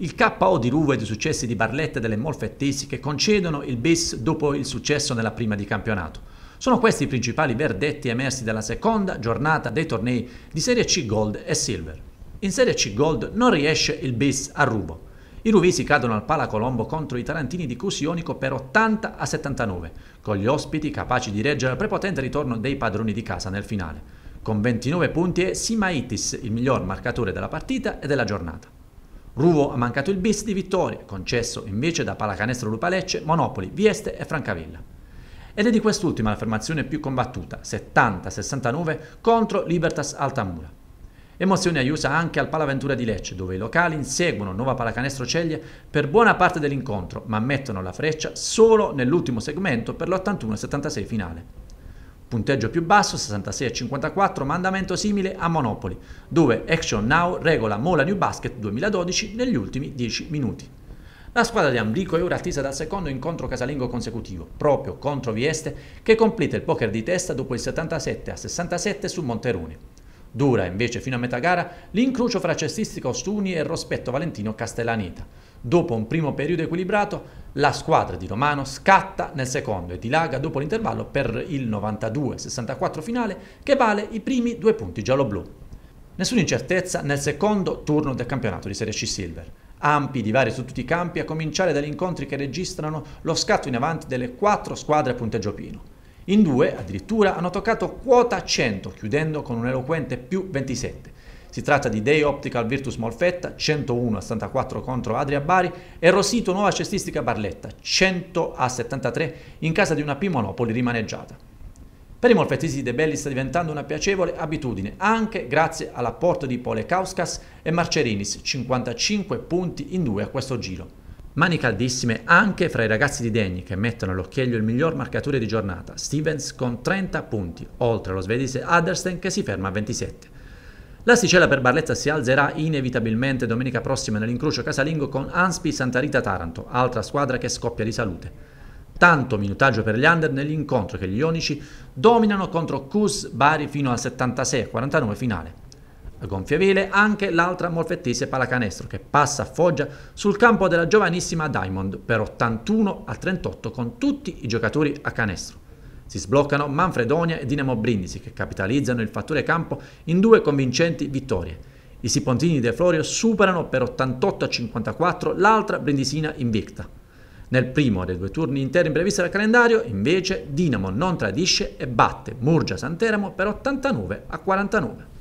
Il KO di Ruvo e i successi di Barletta e delle Molfettesi che concedono il bis dopo il successo nella prima di campionato. Sono questi i principali verdetti emersi dalla seconda giornata dei tornei di Serie C Gold e Silver. In Serie C Gold non riesce il bis a Ruvo. I Ruvisi cadono al Pala Colombo contro i tarantini di Cusionico per 80 a 79, con gli ospiti capaci di reggere il prepotente ritorno dei padroni di casa nel finale. Con 29 punti è Simaitis il miglior marcatore della partita e della giornata. Ruvo ha mancato il bis di vittoria, concesso invece da Pallacanestro Lupalecce, Monopoli, Vieste e Francavilla. Ed è di quest'ultima la l'affermazione più combattuta, 70-69 contro Libertas Altamura. Emozione aiuta anche al Palaventura di Lecce, dove i locali inseguono Nuova Palacanestro Ceglie per buona parte dell'incontro, ma mettono la freccia solo nell'ultimo segmento per l'81-76 finale punteggio più basso 66 a 54, mandamento simile a Monopoli, dove Action Now regola Mola New Basket 2012 negli ultimi 10 minuti. La squadra di Ambrico è ora attesa dal secondo incontro casalingo consecutivo, proprio contro Vieste, che completa il poker di testa dopo il 77 a 67 su Monterone. Dura invece fino a metà gara l'incrocio fra cestisti Ostuni e Rospetto Valentino Castellaneta. Dopo un primo periodo equilibrato, la squadra di Romano scatta nel secondo e dilaga dopo l'intervallo per il 92-64 finale che vale i primi due punti giallo-blu. Nessuna incertezza nel secondo turno del campionato di Serie C Silver. Ampi divari su tutti i campi a cominciare dagli incontri che registrano lo scatto in avanti delle quattro squadre a punteggio pino. In due addirittura hanno toccato quota 100 chiudendo con un eloquente più 27 si tratta di Day Optical Virtus Molfetta 101 a 74 contro Adria Bari e Rosito Nuova Cestistica Barletta 100 a 73 in casa di una P Monopoli rimaneggiata. Per i molfettesi De Belli sta diventando una piacevole abitudine, anche grazie all'apporto di Polekauskas e Marcerinis, 55 punti in due a questo giro. Mani caldissime anche fra i ragazzi di Degni che mettono all'occhiello il miglior marcatore di giornata, Stevens con 30 punti, oltre allo svedese Addersten che si ferma a 27. L'asticella per Barletta si alzerà inevitabilmente domenica prossima nell'incrocio casalingo con Anspi Rita Taranto, altra squadra che scoppia di salute. Tanto minutaggio per gli under nell'incontro che gli ionici dominano contro Cus Bari fino al 76-49 finale. A gonfie anche l'altra morfettese palacanestro che passa a Foggia sul campo della giovanissima Diamond per 81 38 con tutti i giocatori a canestro. Si sbloccano Manfredonia e Dinamo Brindisi che capitalizzano il fattore campo in due convincenti vittorie. I Sipontini De Florio superano per 88 a 54 l'altra brindisina invicta. Nel primo dei due turni interni previsti dal calendario, invece, Dinamo non tradisce e batte Murgia Santeramo per 89 a 49.